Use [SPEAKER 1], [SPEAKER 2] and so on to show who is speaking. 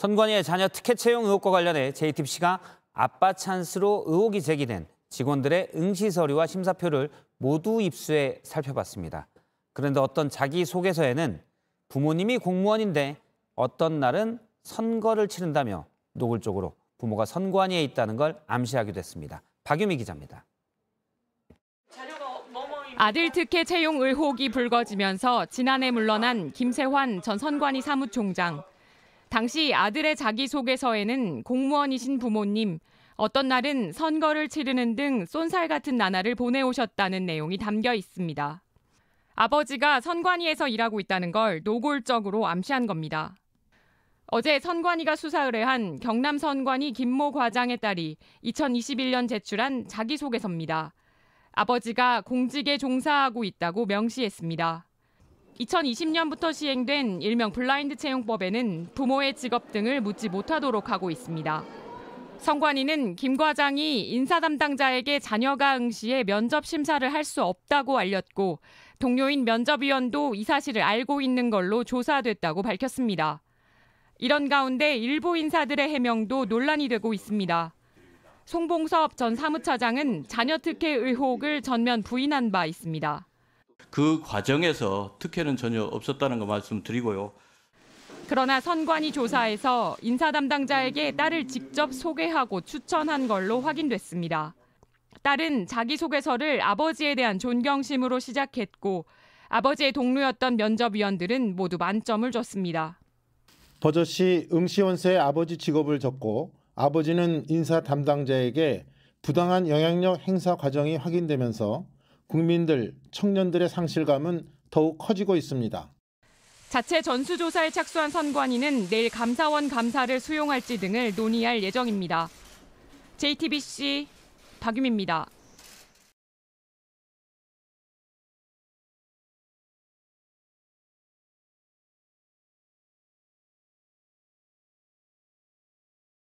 [SPEAKER 1] 선관위의 자녀 특혜 채용 의혹과 관련해 JTBC가 아빠 찬스로 의혹이 제기된 직원들의 응시 서류와 심사표를 모두 입수해 살펴봤습니다. 그런데 어떤 자기소개서에는 부모님이 공무원인데 어떤 날은 선거를 치른다며 노골적으로 부모가 선관위에 있다는 걸 암시하기도 했습니다. 박유미 기자입니다.
[SPEAKER 2] 아들 특혜 채용 의혹이 불거지면서 지난해 물러난 김세환 전 선관위 사무총장. 당시 아들의 자기소개서에는 공무원이신 부모님, 어떤 날은 선거를 치르는 등 쏜살 같은 나날을 보내오셨다는 내용이 담겨 있습니다. 아버지가 선관위에서 일하고 있다는 걸 노골적으로 암시한 겁니다. 어제 선관위가 수사 의뢰한 경남 선관위 김모 과장의 딸이 2021년 제출한 자기소개서입니다. 아버지가 공직에 종사하고 있다고 명시했습니다. 2020년부터 시행된 일명 블라인드 채용법에는 부모의 직업 등을 묻지 못하도록 하고 있습니다. 성관이는 김 과장이 인사 담당자에게 자녀가 응시해 면접 심사를 할 수 없다고 알렸고 동료인 면접위원도 이 사실을 알고 있는 걸로 조사됐다고 밝혔습니다. 이런 가운데 일부 인사들의 해명도 논란이 되고 있습니다. 송봉섭 전 사무차장은 자녀 특혜 의혹을 전면 부인한 바 있습니다. 그 과정에서 특혜는 전혀 없었다는 거 말씀드리고요. 그러나 선관위 조사에서 인사 담당자에게 딸을 직접 소개하고 추천한 걸로 확인됐습니다. 딸은 자기소개서를 아버지에 대한 존경심으로 시작했고 아버지의 동료였던 면접위원들은 모두 만점을 줬습니다.
[SPEAKER 3] 버젓이 응시원세의 아버지 직업을 적고 아버지는 인사 담당자에게 부당한 영향력 행사 과정이 확인되면서 국민들, 청년들의 상실감은 더욱 커지고 있습니다.
[SPEAKER 2] 자체 전수조사에 착수한 선관위는 내일 감사원 감사를 수용할지 등을 논의할 예정입니다. JTBC
[SPEAKER 1] 박유미입니다.